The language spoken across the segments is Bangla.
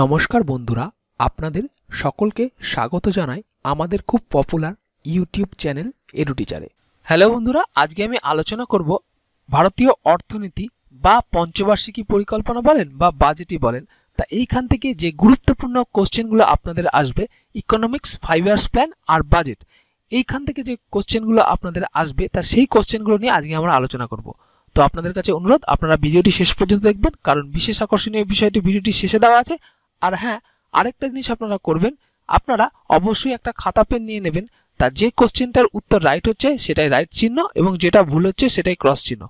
নমস্কার বন্ধুরা আপনাদের সকলকে স্বাগত জানাই আমাদের খুব পপুলার ইউটিউব চ্যানেল এডুটিচারে হ্যালো বন্ধুরা আজকে আমি আলোচনা করব ভারতীয় অর্থনীতি বা পঞ্চবার্ষিকী পরিকল্পনা বলেন বা বাজেটই বলেন তা এইখান থেকে যে গুরুত্বপূর্ণ কোশ্চেনগুলো আপনাদের আসবে ইকোনমিক্স ফাইভ ইয়ার্স প্ল্যান আর বাজেট এইখান থেকে যে কোশ্চেনগুলো আপনাদের আসবে তা সেই কোশ্চেনগুলো নিয়ে আজকে আমরা আলোচনা করব তো আপনাদের কাছে অনুরোধ আপনারা ভিডিওটি শেষ পর্যন্ত দেখবেন কারণ বিশেষ আকর্ষণীয় বিষয়টি ভিডিওটি শেষে দেওয়া আছে আর হ্যাঁ আরেকটা জিনিস আপনারা করবেন আপনারা অবশ্যই একটা খাতা পেন নিয়ে নেবেন তা যে কোশ্চেনটার উত্তর রাইট হচ্ছে সেটাই রাইট চিহ্ন এবং যেটা ভুল হচ্ছে সেটাই ক্রস চিহ্ন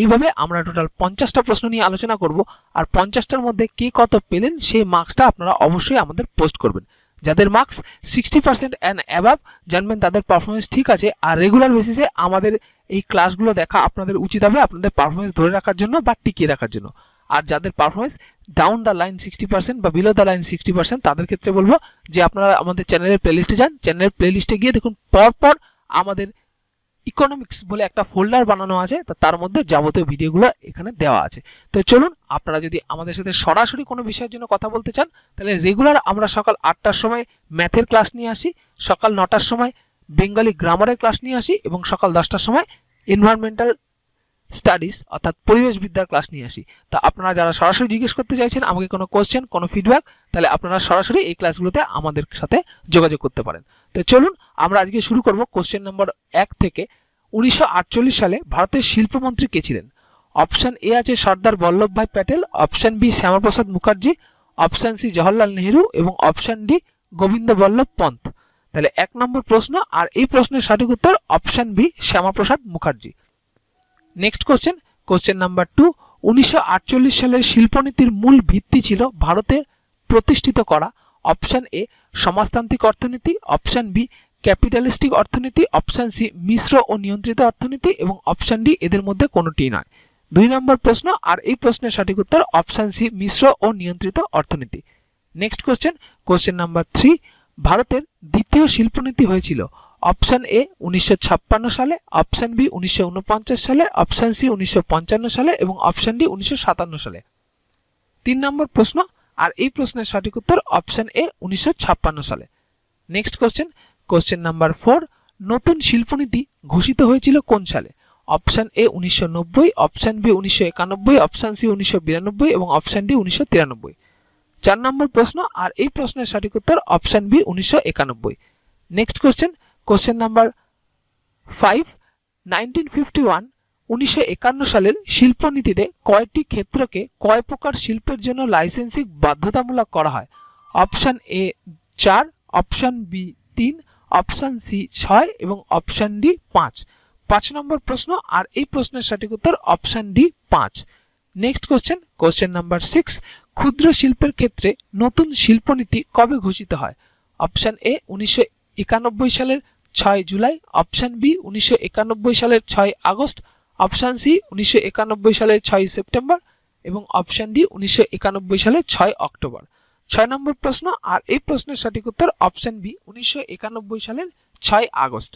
এইভাবে আমরা টোটাল পঞ্চাশটা প্রশ্ন নিয়ে আলোচনা করব আর পঞ্চাশটার মধ্যে কে কত পেলেন সেই মার্কসটা আপনারা অবশ্যই আমাদের পোস্ট করবেন যাদের marks sixty percent and above জানবেন তাদের পারফরমেন্স ঠিক আছে আর রেগুলার বেসিসে আমাদের এই ক্লাসগুলো দেখা আপনাদের উচিত হবে আপনাদের পারফরমেন্স ধরে রাখার জন্য বা টিকিয়ে রাখার জন্য আর যাদের performance down the line sixty percent বা below the line sixty percent তাদের ক্ষেত্রে বলবো যে আপনারা আমাদের চ্যানেলের প্লেলিস্টে যান চ্যানেলের প্লেলিস্টে গিয়ে দেখুন পরপর আমাদের ইকোনমিক্স বলে একটা ফোল্ডার বানানো আছে তো তার মধ্যে যাবতীয় ভিডিওগুলো এখানে দেওয়া আছে তো চলুন আপনারা যদি আমাদের সাথে সরাসরি কোনো বিষয়ের জন্য কথা বলতে চান তাহলে রেগুলার আমরা সকাল আটটার সময় ম্যাথের ক্লাস নিয়ে আসি সকাল নটার সময় বেঙ্গলি গ্রামারের ক্লাস নিয়ে আসি এবং সকাল দশটার সময় এনভায়রনমেন্টাল স্টাডিজ অর্থাৎ পরিবেশবিদ্যার ক্লাস নিয়ে আসি তা আপনারা যারা সরাসরি জিজ্ঞেস করতে চাইছেন আমাকে কোনো কোয়েশ্চেন কোনো ফিডব্যাক তাহলে আপনারা সরাসরি এই ক্লাসগুলোতে আমাদের সাথে যোগাযোগ করতে পারেন তো চলুন আমরা আজকে শুরু করব কোশ্চেন নম্বর এক থেকে উনিশশো সালে ভারতের শিল্পমন্ত্রী কে ছিলেন অপশান এ আছে Sardar Vallabhbhai Patel option B Shyama Prasad Mukherjee option C Jawaharlal Nehru এবং অপশান ডি গোবিন্দ বল্লভ পন্থ তাহলে এক নম্বর প্রশ্ন আর এই প্রশ্নের সঠিক উত্তর option B Shyama Prasad Mukherjee next question question number two উনিশশো সালের শিল্পনীতির মূল ভিত্তি ছিল ভারতের প্রতিষ্ঠিত করা অপশান এ সমাজতান্ত্রিক অর্থনীতি অপশান বি ক্যাপিটালিস্টিক অর্থনীতি অপশান সি মিশ্র ও নিয়ন্ত্রিত অর্থনীতি এবং অপশান ডি এদের মধ্যে কোনোটি নয় দুই নম্বর প্রশ্ন আর এই প্রশ্নের সঠিক উত্তর অপশান সি মিশ্র ও নিয়ন্ত্রিত অর্থনীতি next question question number three ভারতের দ্বিতীয় শিল্পনীতি হয়েছিল অপশান এ উনিশশো সালে অপশান বি উনিশশো সালে অপশান সি উনিশশো সালে এবং অপশান ডি উনিশশো সালে তিন নম্বর প্রশ্ন আর এই প্রশ্নের সঠিক উত্তর অপশান এ উনিশশো সালে next question question number four নতুন শিল্পনীতি ঘোষিত হয়েছিল কোন সালে অপশান এ উনিশশো অপশান বি উনিশশো অপশান সি উনিশশো এবং অপশান ডি উনিশশো চার নম্বর প্রশ্ন আর এই প্রশ্নের সঠিক উত্তর অপশান বি উনিশশো next question question number five nineteen fifty one উনিশশো একান্ন সালের শিল্পনীতিতে কয়টি ক্ষেত্রকে কয় প্রকার শিল্পের জন্য লাইসেন্সিং বাধ্যতামূলক করা হয় অপশান এ চার অপশান বি তিন অপশান সি ছয় এবং অপশান ডি পাঁচ পাঁচ নম্বর প্রশ্ন আর এই প্রশ্নের সঠিক উত্তর অপশান ডি পাঁচ next question question number six ক্ষুদ্র শিল্পের ক্ষেত্রে নতুন শিল্পনীতি কবে ঘোষিত হয় অপশান এ উনিশশো সালের ছয় জুলাই অপশান বি উনিশশো সালের ছয় আগস্ট অপশান সি উনিশশো সালের ছয় সেপ্টেম্বর এবং অপশান ডি উনিশশো সালের ছয় অক্টোবর ছয় নম্বর প্রশ্ন আর এই প্রশ্নের সঠিক উত্তর অপশান বি উনিশশো সালের ছয় August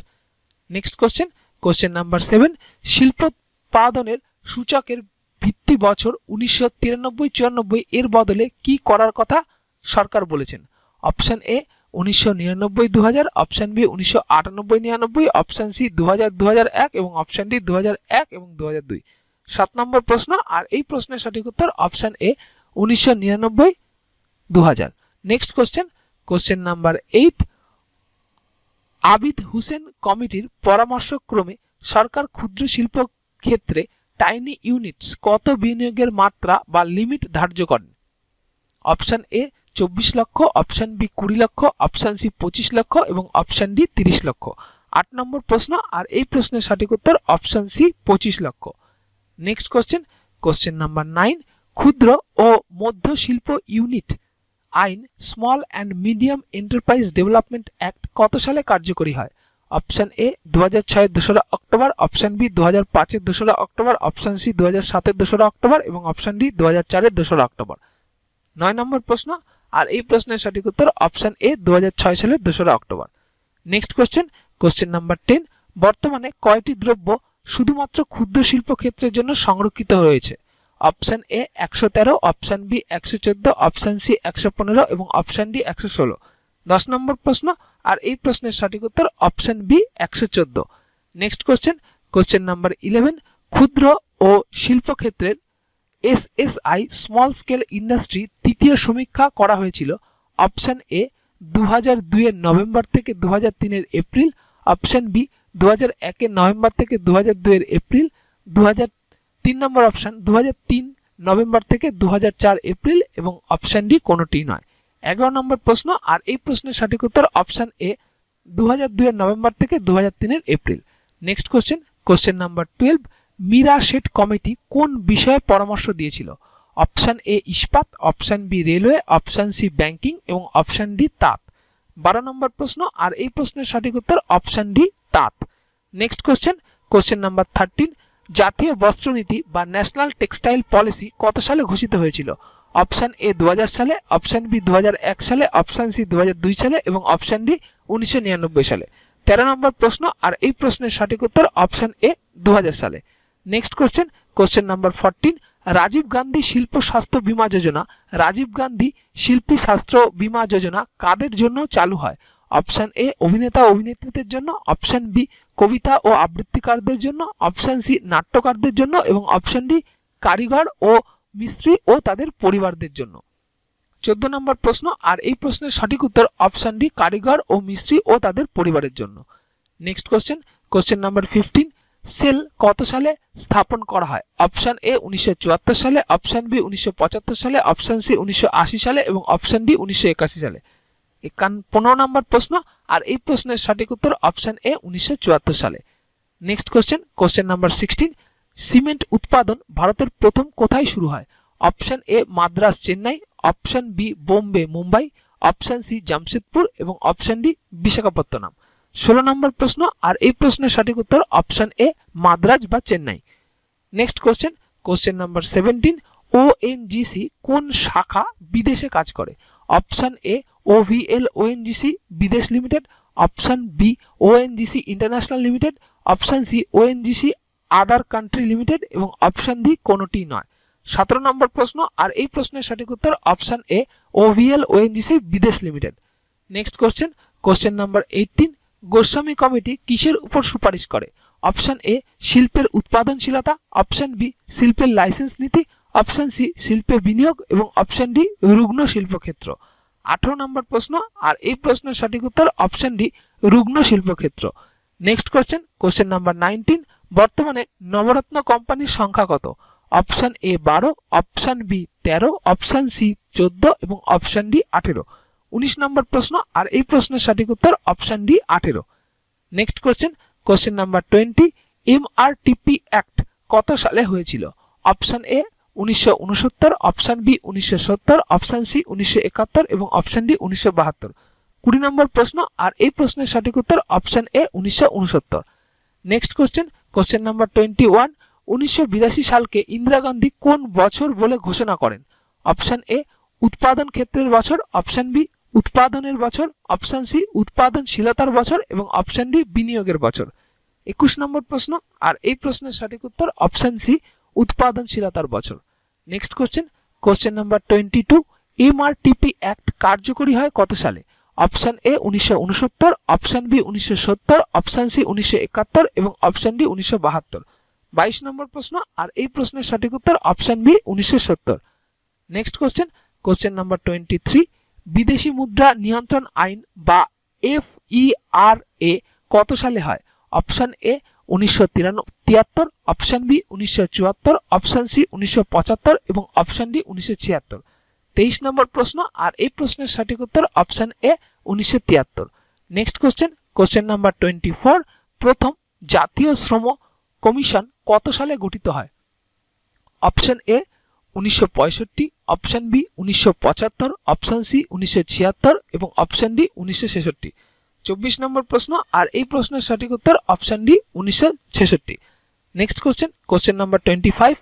next question question number seven শিল্পোৎপাদনের সূচকের ভিত্তি বছর উনিশশো তিরানব্বই চুরানব্বই এর বদলে কি করার কথা সরকার বলেছেন অপশান এ উনিশশো নিরানব্বই দু হাজার অপশান বি উনিশশো আটানব্বই নিরানব্বই অপশান সি দু হাজার দু হাজার এক এবং অপশান ডি দু হাজার এক এবং দু হাজার দুই সাত নম্বর প্রশ্ন আর এই প্রশ্নের সঠিক উত্তর অপশান এ উনিশশো নিরানব্বই দু হাজার next question question number eight Abid Hussain কমিটির পরামর্শক্রমে সরকার ক্ষুদ্র শিল্প ক্ষেত্রে টাইনি ইউনিটস কত বিনিয়োগের মাত্রা বা লিমিট ধার্য করেন অপশান এ চব্বিশ লক্ষ অপশান বি কুড়ি লক্ষ অপশান সি পঁচিশ লক্ষ এবং অপশান ডি তিরিশ লক্ষ আট নম্বর প্রশ্ন আর এই প্রশ্নের সঠিক উত্তর অপশান সি পঁচিশ lakh next question question number nine ক্ষুদ্র ও মধ্য শিল্প ইউনিট আইন small and medium enterprise development act কত সালে কার্যকরী হয় অপশান এ দু হাজার ছয়ের দোসরা অক্টোবর অপশান বি দু হাজার পাঁচের দোসরা অক্টোবর অপশান সি দু হাজার সাতের দোসরা অক্টোবর এবং অপশান ডি দু হাজার চারের দোসরা অক্টোবর নয় নম্বর প্রশ্ন আর এই প্রশ্নের সঠিক উত্তর অপশান এ দু সালের দোসরা October next question question number ten বর্তমানে কয়টি দ্রব্য শুধুমাত্র ক্ষুদ্র শিল্পক্ষেত্রের জন্য সংরক্ষিত রয়েছে অপশান এ একশো তেরো অপশান বি একশো চোদ্দ অপশান সি একশো পনেরো এবং অপশান ডি একশো ষোলো দশ নম্বর প্রশ্ন আর এই প্রশ্নের সঠিক উত্তর অপশান বি একশো চোদ্দ next question question number eleven ক্ষুদ্র ও শিল্পক্ষেত্রের এসএসআই স্মল স্কেল ইন্ডাস্ট্রি তৃতীয় সমীক্ষা করা হয়েছিল অপশান এ দু হাজার দুইয়ের নভেম্বর থেকে দু হাজার তিনের এপ্রিল অপশান বি দু হাজার একের নভেম্বর থেকে দু হাজার দুইয়ের এপ্রিল দু হাজার তিন নম্বর অপশান দু হাজার তিন নভেম্বর থেকে দু হাজার চার এপ্রিল এবং অপশান ডি কোনোটি নয় এগারো নম্বর প্রশ্ন আর এই প্রশ্নের সঠিক উত্তর অপশান এ দু হাজার দুইয়ের নভেম্বর থেকে দু হাজার তিনের April next question question number twelve Meera Seth committee কোন বিষয়ে পরামর্শ দিয়েছিল অপশান এ ইস্পাত option B railway option C banking এবং অপশান ডি তাঁত বারো নম্বর প্রশ্ন আর এই প্রশ্নের সঠিক উত্তর অপশান ডি তাঁত next question question number thirteen জাতীয় বস্ত্রনীতি বা ন্যাশনাল টেক্সটাইল পলিসি কত সালে ঘোষিত হয়েছিল অপশান এ দু সালে অপশান বি দু সালে অপশান সি দু সালে এবং অপশান ডি উনিশশো সালে তেরো নম্বর প্রশ্ন আর এই প্রশ্নের সঠিক উত্তর অপশান এ দু সালে next question question number fourteen Rajiv Gandhi শিল্প স্বাস্থ্য বীমা যোজনা রাজীব গান্ধী শিল্পী স্বাস্থ্য বীমা যোজনা কাদের জন্য চালু হয় অপশান এ অভিনেতা অভিনেত্রীদের জন্য অপশান বি কবিতা ও আবৃত্তিকারদের জন্য অপশান সি নাট্যকারদের জন্য এবং অপশান ডি কারিগর ও মিস্ত্রি ও তাদের পরিবারদের জন্য চোদ্দ নম্বর প্রশ্ন আর এই প্রশ্নের সঠিক উত্তর অপশান ডি কারিগর ও মিস্ত্রি ও তাদের পরিবারের জন্য next question question number fifteen cell কত সালে স্থাপন করা হয় অপশান এ উনিশশো সালে অপশান বি উনিশশো সালে অপশান সি উনিশশো সালে এবং অপশান ডি উনিশশো সালে একান পনেরো নম্বর প্রশ্ন আর এই প্রশ্নের সঠিক উত্তর অপশান এ উনিশশো সালে next question question number sixteen cement উৎপাদন ভারতের প্রথম কোথায় শুরু হয় option A Madras Chennai option B Bombay Mumbai option C Jamshedpur এবং অপশান ডি বিশাখাপত্তনম ষোলো নম্বর প্রশ্ন আর এই প্রশ্নের সঠিক উত্তর অপশান এ মাদ্রাজ বা Chennai next question question number seventeen ONGC কোন শাখা বিদেশে কাজ করে option A OVL ONGC Videsh limited option B ONGC international limited option C ONGC other country limited এবং অপশান ডি কোনোটি নয় সতেরো নম্বর প্রশ্ন আর এই প্রশ্নের সঠিক উত্তর option A OVL ONGC Videsh limited next question question number eighteen Goswami committee কিসের উপর সুপারিশ করে অপশান এ শিল্পের উৎপাদনশীলতা অপশন বি শিল্পের লাইসেন্স নীতি অপশন সি শিল্পে বিনিয়োগ এবং অপশন ডি রুগ্ন শিল্পক্ষেত্র আঠারো নম্বর প্রশ্ন আর এই প্রশ্নের সঠিক উত্তর অপশন ডি রুগ্ন শিল্পক্ষেত্র next question question number nineteen বর্তমানে নবরত্ন কোম্পানির সংখ্যা কত অপশান এ বারো অপশান বি তেরো অপশন সি চোদ্দ এবং অপশন ডি আঠেরো উনিশ নম্বর প্রশ্ন আর এই প্রশ্নের সঠিক উত্তর অপশান ডি আঠেরো next question question number twenty MRTP act কত সালে হয়েছিল অপশান এ উনিশশো উনসত্তর অপশান বি উনিশশো সত্তর অপশান সি উনিশশো একাত্তর এবং অপশান ডি উনিশশো বাহাত্তর কুড়ি নম্বর প্রশ্ন আর এই প্রশ্নের সঠিক উত্তর অপশান এ উনিশশো উনসত্তর next question question number twenty one উনিশশো বিরাশি সালকে ইন্দিরা গান্ধী কোন বছর বলে ঘোষণা করেন অপশান এ উৎপাদন ক্ষেত্রের বছর অপশান বি উৎপাদনের বছর অপশান সি উৎপাদনশীলতার বছর এবং অপশান ডি বিনিয়োগের বছর একুশ নম্বর প্রশ্ন আর এই প্রশ্নের সঠিক উত্তর অপশান সি উৎপাদনশীলতার বছর next question question number twenty two MRTP act কার্যকরী হয় কত সালে অপশান এ উনিশশো উনসত্তর অপশান বি উনিশশো সত্তর অপশান সি উনিশশো একাত্তর এবং অপশান ডি উনিশশো বাহাত্তর বাইশ নম্বর প্রশ্ন আর এই প্রশ্নের সঠিক উত্তর অপশান বি উনিশশো সত্তর next question question number twenty three বিদেশি মুদ্রা নিয়ন্ত্রণ আইন বা এফ এ কত সালে হয় অপশান এ উনিশশো তিয়াত্তর অপশান বি উনিশশো চুয়াত্তর অপশান সি উনিশশো পঁচাত্তর এবং অপশান ডি উনিশশো ছিয়াত্তর তেইশ নম্বর প্রশ্ন আর এই প্রশ্নের সঠিক উত্তর অপশান এ উনিশশো তিয়াত্তর next question question number twenty four প্রথম জাতীয় শ্রম কমিশন কত সালে গঠিত হয় অপশান এ উনিশশো পঁয়ষট্টি অপশান বি উনিশশো পঁচাত্তর অপশান সি উনিশশো ছিয়াত্তর এবং অপশন ডি উনিশশো ছেষট্টি চব্বিশ নম্বর প্রশ্ন আর এই প্রশ্নের সঠিক উত্তর অপশন ডি উনিশশো ছেষট্টি next question question number twenty five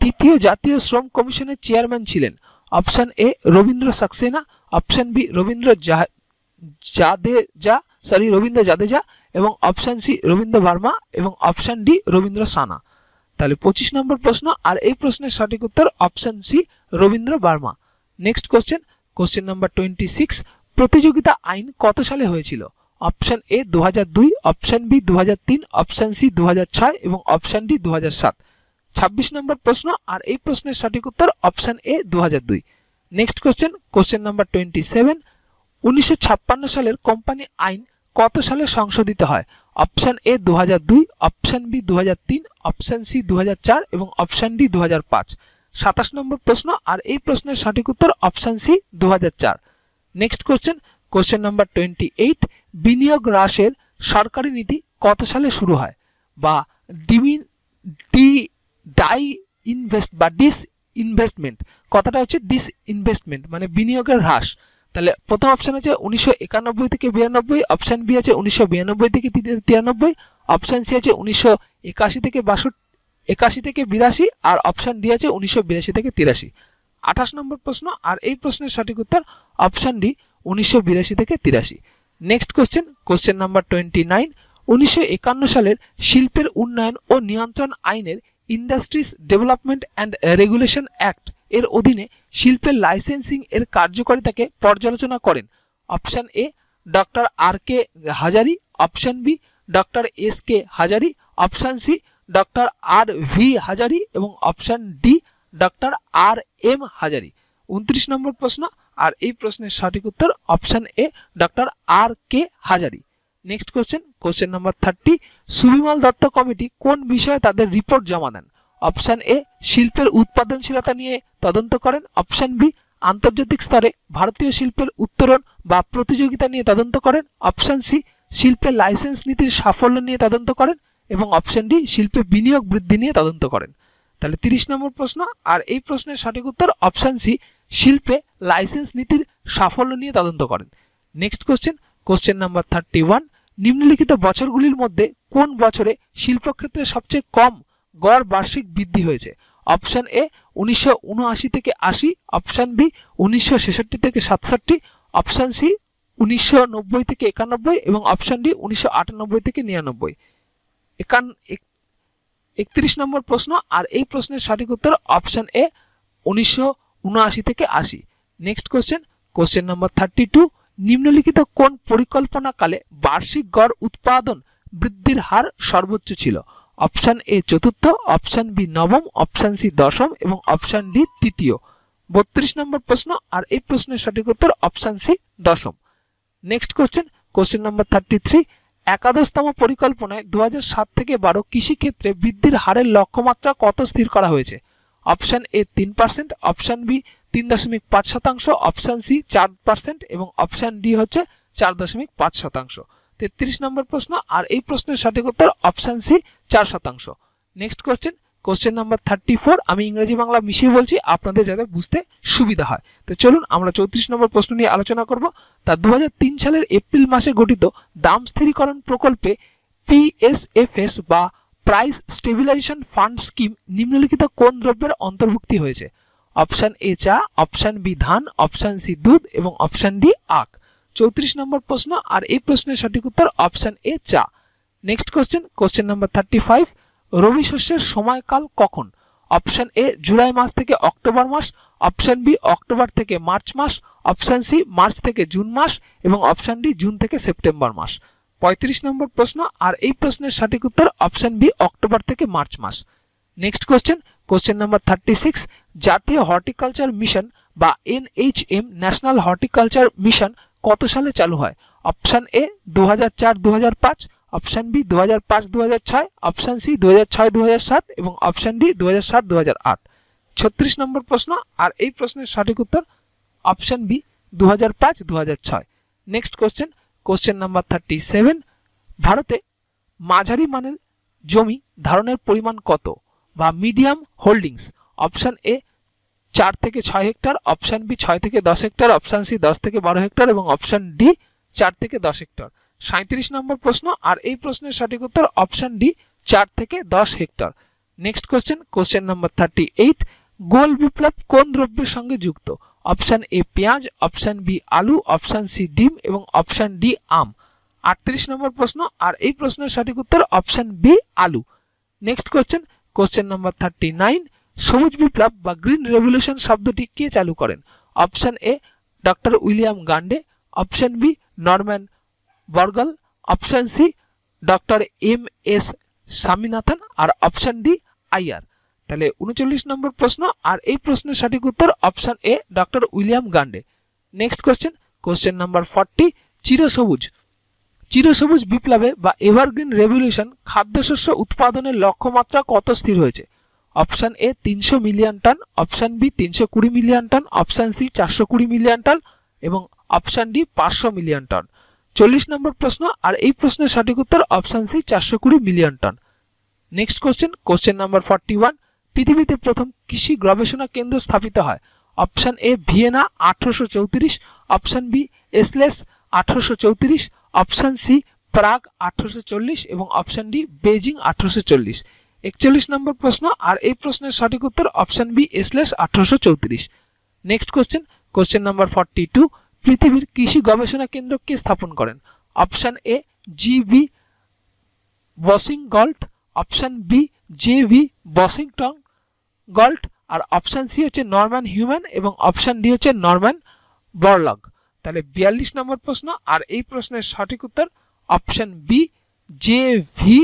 দ্বিতীয় জাতীয় শ্রম কমিশনের চেয়ারম্যান ছিলেন option A Ravindra Saxena option B Ravindra Jadeja sorry Ravindra Jadeja এবং অপশন সি রবীন্দ্র ভার্মা এবং অপশন ডি রবীন্দ্র সানা তাহলে পঁচিশ নম্বর প্রশ্ন আর এই প্রশ্নের সঠিক উত্তর option C Ravindra Varma next question question number twenty six প্রতিযোগিতা আইন কত সালে হয়েছিল অপশান এ দু দুই অপশান বি দু তিন অপশান সি দু ছয় এবং অপশান ডি দু সাত ছাব্বিশ নম্বর প্রশ্ন আর এই প্রশ্নের সঠিক উত্তর অপশান এ দু দুই next question question number twenty seven উনিশশো সালের কোম্পানি আইন কত সালে সংশোধিত হয় অপশান এ দু হাজার দুই অপশান বি দু তিন অপশান সি দু হাজার চার এবং অপশান ডি দু হাজার পাঁচ সাতাশ নম্বর প্রশ্ন আর এই প্রশ্নের সঠিক উত্তর অপশান সি দু হাজার চার next question question number twenty eight বিনিয়োগ হ্রাসের সরকারি নীতি কত সালে শুরু হয় বা ডিমি ডি ডাই ইনভেস্ট বা ডিস ইনভেস্টমেন্ট কথাটা হচ্ছে ডিস ইনভেস্টমেন্ট মানে বিনিয়োগের হ্রাস তাহলে প্রথম অপশান আছে উনিশশো একানব্বই থেকে বিরানব্বই অপশান বি আছে উনিশশো বিরানব্বই থেকে তিরানব্বই অপশান সি আছে উনিশশো একাশি থেকে বাষট্টি একাশি থেকে বিরাশি আর অপশান ডি আছে উনিশশো বিরাশি থেকে তিরাশি আঠাশ নম্বর প্রশ্ন আর এই প্রশ্নের সঠিক উত্তর অপশান ডি উনিশশো বিরাশি থেকে তিরাশি next question question number twenty nine উনিশশো একান্ন সালের শিল্পের উন্নয়ন ও নিয়ন্ত্রণ আইনের industries development and regulation act এর অধীনে শিল্পের লাইসেন্সিং এর কার্যকারিতাকে পর্যালোচনা করেন option A doctor R K Hazari option B doctor S K Hazari option C doctor R V Hazari এবং option D doctor R M Hazari উনত্রিশ নম্বর প্রশ্ন আর এই প্রশ্নের সঠিক উত্তর option A doctor R K Hazari next question question number thirty Subimal Dutt committee কোন বিষয়ে তাদের রিপোর্ট জমা দেন অপশান এ শিল্পের উৎপাদনশীলতা নিয়ে তদন্ত করেন অপশান বি আন্তর্জাতিক স্তরে ভারতীয় শিল্পের উত্তরণ বা প্রতিযোগিতা নিয়ে তদন্ত করেন অপশান সি শিল্পের লাইসেন্স নীতির সাফল্য নিয়ে তদন্ত করেন এবং অপশান ডি শিল্পে বিনিয়োগ বৃদ্ধি নিয়ে তদন্ত করেন তাহলে তিরিশ নম্বর প্রশ্ন আর এই প্রশ্নের সঠিক উত্তর অপশান সি শিল্পে লাইসেন্স নীতির সাফল্য নিয়ে তদন্ত করেন next question question number thirty one নিম্নলিখিত বছরগুলির মধ্যে কোন বছরে শিল্পক্ষেত্রে সবচেয়ে কম গড় বার্ষিক বৃদ্ধি হয়েছে অপশান এ উনিশশো থেকে আশি অপশান বি উনিশশো থেকে সাতষট্টি অপশান সি উনিশশো থেকে একানব্বই এবং অপশান ডি উনিশশো থেকে নিরানব্বই একান একত্রিশ নম্বর প্রশ্ন আর এই প্রশ্নের সঠিক উত্তর অপশান এ উনিশশো থেকে আশি next question question number thirty two নিম্নলিখিত কোন পরিকল্পনাকালে বার্ষিক গড় উৎপাদন বৃদ্ধির হার সর্বোচ্চ ছিল অপশান এ চতুর্থ অপশান বি নবম অপশান সি দশম এবং অপশান ডি তৃতীয় বত্রিশ নম্বর প্রশ্ন আর এই প্রশ্নের সঠিক উত্তর অপশান সি দশম next question question number thirty three একাদশতম পরিকল্পনায় দু সাত থেকে বারো কৃষিক্ষেত্রে বৃদ্ধির হারের লক্ষ্যমাত্রা কত স্থির করা হয়েছে অপশান এ তিন পার্সেন্ট অপশান বি তিন দশমিক পাঁচ শতাংশ অপশান সি চার পার্সেন্ট এবং অপশান ডি হচ্ছে চার দশমিক পাঁচ শতাংশ তেত্রিশ নম্বর প্রশ্ন আর এই প্রশ্নের সঠিক উত্তর অপশান সি চার শতাংশ next question question number thirty four আমি ইংরেজি বাংলা মিশিয়ে বলছি আপনাদের যাতে বুঝতে সুবিধা হয় তো চলুন আমরা চৌত্রিশ নম্বর প্রশ্ন নিয়ে আলোচনা করব তা দু সালের এপ্রিল মাসে গঠিত দাম স্থিরীকরণ প্রকল্পে পিএসএফএস বা প্রাইস স্টেবিলাইজেশন ফান্ড স্কিম নিম্নলিখিত কোন দ্রব্যের অন্তর্ভুক্তি হয়েছে অপশান এ চা অপশান বি ধান অপশান সি দুধ এবং অপশান ডি আখ চৌত্রিশ নম্বর প্রশ্ন আর এই প্রশ্নের সঠিক উত্তর অপশান এ চা next question question number thirty five rabi শস্যের সময়কাল কখন অপশান এ জুলাই মাস থেকে অক্টোবর মাস অপশান বি অক্টোবর থেকে মার্চ মাস অপশান সি মার্চ থেকে জুন মাস এবং অপশান ডি জুন থেকে সেপ্টেম্বর মাস পঁয়ত্রিশ নম্বর প্রশ্ন আর এই প্রশ্নের সঠিক উত্তর অপশান বি অক্টোবর থেকে মার্চ মাস next question question number thirty six জাতীয় হর্টিকালচার মিশন বা এনএইচএম ন্যাশনাল হর্টিকালচার মিশন কত সালে চালু হয় অপশান এ দু হাজার চার দু হাজার পাঁচ অপশান বি দু হাজার পাঁচ দু ছয় অপশান সি দু হাজার ছয় দু সাত এবং অপশান ডি দু হাজার সাত দু আট ছত্রিশ নম্বর প্রশ্ন আর এই প্রশ্নের সঠিক উত্তর অপশান বি দু হাজার পাঁচ দু হাজার ছয় next question question number thirty seven ভারতে মাঝারি মানের জমি ধারণের পরিমাণ কত বা মিডিয়াম হোল্ডিংস অপশান এ চার থেকে ছয় হেক্টর অপশান বি ছয় থেকে দশ হেক্টর অপশান সি দশ থেকে বারো হেক্টর এবং অপশান ডি চার থেকে দশ হেক্টর সাঁত্রিশ নম্বর প্রশ্ন আর এই প্রশ্নের সঠিক উত্তর অপশান ডি চার থেকে দশ hectare next question question number thirty eight গোল বিপ্লব কোন দ্রব্যের সঙ্গে যুক্ত অপশান এ পেঁয়াজ অপশান বি আলু অপশান সি ডিম এবং অপশান ডি আম আটত্রিশ নম্বর প্রশ্ন আর এই প্রশ্নের সঠিক উত্তর অপশান বি আলু next question question number thirty nine সবুজ বিপ্লব বা গ্রিন রেভলিউশন শব্দটি কে চালু করেন option A doctor William Gaud option B Norman Borlaug option C doctor M S Swaminathan আর অপশান ডি আইয়ার তাহলে উনচল্লিশ নম্বর প্রশ্ন আর এই প্রশ্নের সঠিক উত্তর option A doctor William Gaud next question question number forty চিরসবুজ চিরসবুজ বিপ্লবে বা এভারগ্রিন রেভলিউশন খাদ্যশস্য উৎপাদনের লক্ষ্যমাত্রা কত স্থির হয়েছে অপশান এ তিনশো মিলিয়ন টন অপশান বি তিনশো কুড়ি মিলিয়ন টন অপশান সি চারশো কুড়ি মিলিয়ন টন এবং অপশান ডি পাঁচশো মিলিয়ন টন চল্লিশ নম্বর প্রশ্ন আর এই প্রশ্নের সঠিক উত্তর অপশান সি চারশো কুড়ি million ton next question question number forty one পৃথিবীতে প্রথম কৃষি গবেষণা কেন্দ্র স্থাপিত হয় অপশান এ ভিয়েনা আঠারোশো চৌত্রিশ অপশান বি এসলেস আঠারোশো চৌত্রিশ অপশান সি প্রাগ আঠারোশো চল্লিশ এবং অপশান ডি বেজিং আঠারোশো চল্লিশ একচল্লিশ নম্বর প্রশ্ন আর এই প্রশ্নের সঠিক উত্তর অপশান বি এসলেস আঠারোশো চৌত্রিশ next question question number forty two পৃথিবীর কৃষি গবেষণা কেন্দ্র কে স্থাপন করেন option A G B Galt option B J V বসিংটন গল্ট আর অপশান সি হচ্ছে নর্ম্যান হিউম্যান এবং অপশান ডি হচ্ছে নর্ম্যান বরলগ তাহলে বিয়াল্লিশ নম্বর প্রশ্ন আর এই প্রশ্নের সঠিক উত্তর অপশান বি জে ভি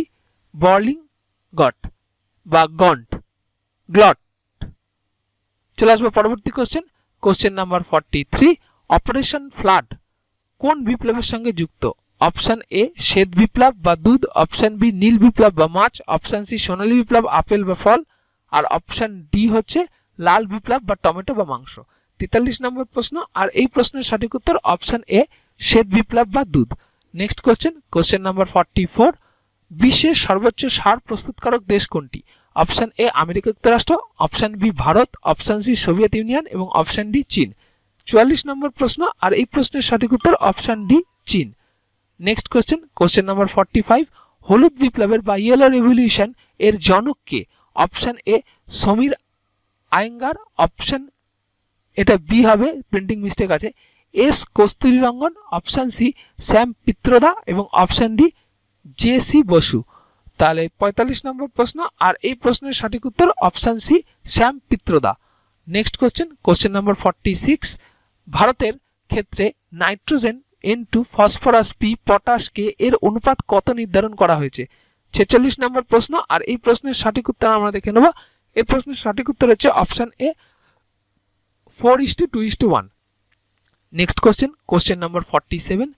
বর্লিং গট বা গন্ট গ্লট চলে আসবো পরবর্তী question question number forty three operation flood কোন বিপ্লবের সঙ্গে যুক্ত অপশান এ শ্বেত বিপ্লব বা দুধ অপশান বি নীল বিপ্লব বা মাছ অপশান সি সোনালী বিপ্লব আপেল বা ফল আর অপশান ডি হচ্ছে লাল বিপ্লব বা টমেটো বা মাংস তেতাল্লিশ নম্বর প্রশ্ন আর এই প্রশ্নের সঠিক উত্তর অপশান এ শ্বেত বিপ্লব বা দুধ next question question number forty four বিশ্বের সর্বোচ্চ সার প্রস্তুতকারক দেশ কোনটি অপশান এ আমেরিকা যুক্তরাষ্ট্র option B Bharat option C Soviet Union এবং অপশান ডি চীন চুয়াল্লিশ নম্বর প্রশ্ন আর এই প্রশ্নের সঠিক উত্তর অপশান ডি চীন next question question number forty five হলুদ বিপ্লবের বা ইয়েলো রেভলিউশন এর জনক কে option A Sameer Iyengar option এটা বি হবে প্রিন্টিং মিস্টেক আছে এস কস্তুরী রঙ্গন অপশান সি শ্যাম পিত্রদা এবং অপশান ডি জেসি বসু তাহলে পঁয়তাল্লিশ নম্বর প্রশ্ন আর এই প্রশ্নের সঠিক উত্তর option C Sam Pitroda next question question number forty six ভারতের ক্ষেত্রে nitrogen N two phosphorus P potash K এর অনুপাত কত নির্ধারণ করা হয়েছে ছেচল্লিশ নম্বর প্রশ্ন আর এই প্রশ্নের সঠিক উত্তর আমরা দেখে নেব এই প্রশ্নের সঠিক উত্তর হচ্ছে option A four is to two is to one next question question number forty seven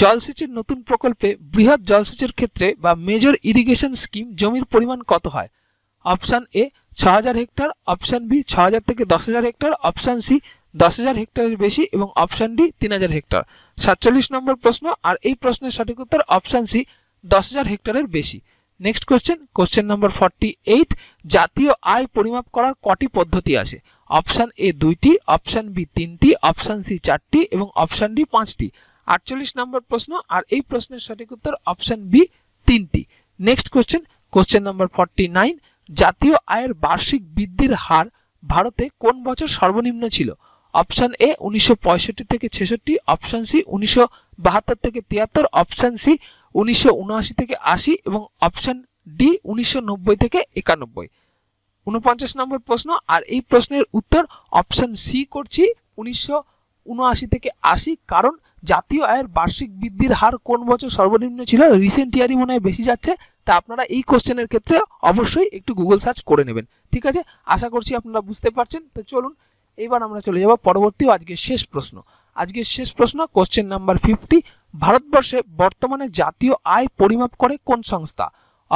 জলসেচের নতুন প্রকল্পে বৃহৎ জলসেচের ক্ষেত্রে বা মেজর ইরিগেশন স্কিম জমির পরিমাণ কত হয় অপশান এ ছ হেক্টর অপশান বি ছ থেকে দশ হেক্টর অপশান সি দশ হাজার হেক্টরের বেশি এবং অপশান ডি তিন হাজার হেক্টর সাতচল্লিশ নম্বর প্রশ্ন আর এই প্রশ্নের সঠিক উত্তর অপশান সি দশ হাজার হেক্টরের বেশি next question question number forty eight জাতীয় আয় পরিমাপ করার কটি পদ্ধতি আছে অপশান এ দুইটি অপশান বি তিনটি অপশান সি চারটি এবং অপশান ডি পাঁচটি আটচল্লিশ নম্বর প্রশ্ন আর এই প্রশ্নের সঠিক উত্তর অপশন বি তিনটি next question question number forty nine জাতীয় আয়ের বার্ষিক বৃদ্ধির হার ভারতে কোন বছর সর্বনিম্ন ছিল অপশান এ উনিশশো থেকে ছেষট্টি অপশান সি উনিশশো থেকে তিয়াত্তর অপশান সি উনিশশো থেকে আশি এবং অপশান ডি উনিশশো থেকে একানব্বই উনপঞ্চাশ নম্বর প্রশ্ন আর এই প্রশ্নের উত্তর অপশান সি করছি উনিশশো উনআশি থেকে আশি কারণ জাতীয় আয়ের বার্ষিক বৃদ্ধির হার কোন বছর সর্বনিম্ন ছিল রিসেন্ট ইয়ারই মনে হয় বেশি যাচ্ছে তা আপনারা এই কোশ্চেনের ক্ষেত্রে অবশ্যই একটু গুগল সার্চ করে নেবেন ঠিক আছে আশা করছি আপনারা বুঝতে পারছেন তো চলুন এবার আমরা চলে যাব পরবর্তী আজকের শেষ প্রশ্ন আজকের শেষ প্রশ্ন কোশ্চেন নাম্বার ফিফটি ভারতবর্ষে বর্তমানে জাতীয় আয় পরিমাপ করে কোন সংস্থা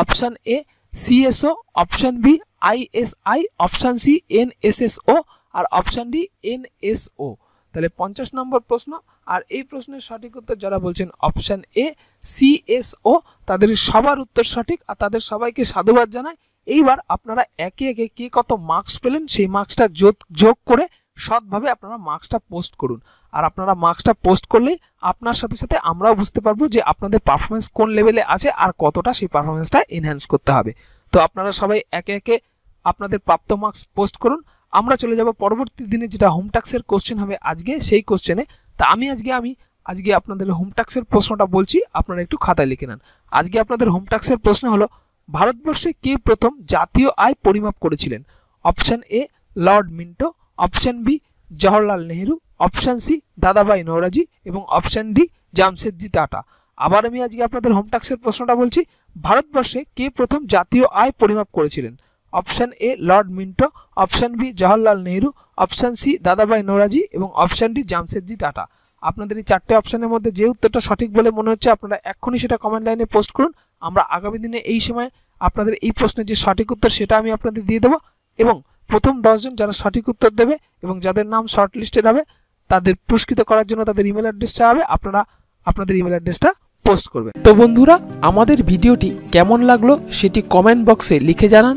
option A CSO option B ISI option C NSSO আর অপশান ডি এনএসও তাহলে পঞ্চাশ নম্বর প্রশ্ন আর এই প্রশ্নের সঠিক উত্তর যারা বলছেন অপশান এ সিএসও তাদের সবার উত্তর সঠিক আর তাদের সবাইকে সাধুবাদ জানায় এইবার আপনারা একে একে কে কত মার্কস পেলেন সেই মার্কসটা যোগ করে সৎভাবে আপনারা মার্কসটা পোস্ট করুন আর আপনারা মার্কসটা পোস্ট করলেই আপনার সাথে সাথে আমরাও বুঝতে পারবো যে আপনাদের পারফরমেন্স কোন লেভেলে আছে আর কতটা সেই পারফরমেন্সটা এনহ্যান্স করতে হবে তো আপনারা সবাই একে একে আপনাদের প্রাপ্ত মার্কস পোস্ট করুন আমরা চলে যাব পরবর্তী দিনে যেটা হোম ট্যাক্সের কোশ্চেন হবে আজকে সেই কোশ্চেনে তা আমি আজকে আমি আজকে আপনাদের হোম ট্যাক্সের প্রশ্নটা বলছি আপনারা একটু খাতায় লিখে নেন আজকে আপনাদের হোম ট্যাক্সের প্রশ্ন হলো ভারতবর্ষে কে প্রথম জাতীয় আয় পরিমাপ করেছিলেন option A Lord Minto option B Jawaharlal Nehru option C Dadabhai Naoroji এবং অপশান ডি জামশেদজি টাটা আবার আমি আজকে আপনাদের হোম ট্যাক্সের প্রশ্নটা বলছি ভারতবর্ষে কে প্রথম জাতীয় আয় পরিমাপ করেছিলেন option A Lord Minto option B Jawaharlal Nehru option C Dadabhai Naoroji এবং অপশান ডি জামশেদজি টাটা আপনাদের এই চারটে অপশানের মধ্যে যে উত্তরটা সঠিক বলে মনে হচ্ছে আপনারা এক্ষুনি সেটা কমেন্ট লাইনে পোস্ট করুন আমরা আগামী দিনে এই সময় আপনাদের এই প্রশ্নের যে সঠিক উত্তর সেটা আমি আপনাদের দিয়ে দেবো এবং প্রথম দশজন যারা সঠিক উত্তর দেবে এবং যাদের নাম শর্ট লিস্টেড হবে তাদের পুরস্কৃত করার জন্য তাদের ইমেল অ্যাড্রেসটা হবে আপনারা আপনাদের ইমেল অ্যাড্রেসটা পোস্ট করবেন তো বন্ধুরা আমাদের ভিডিওটি কেমন লাগলো সেটি কমেন্ট বক্সে লিখে জানান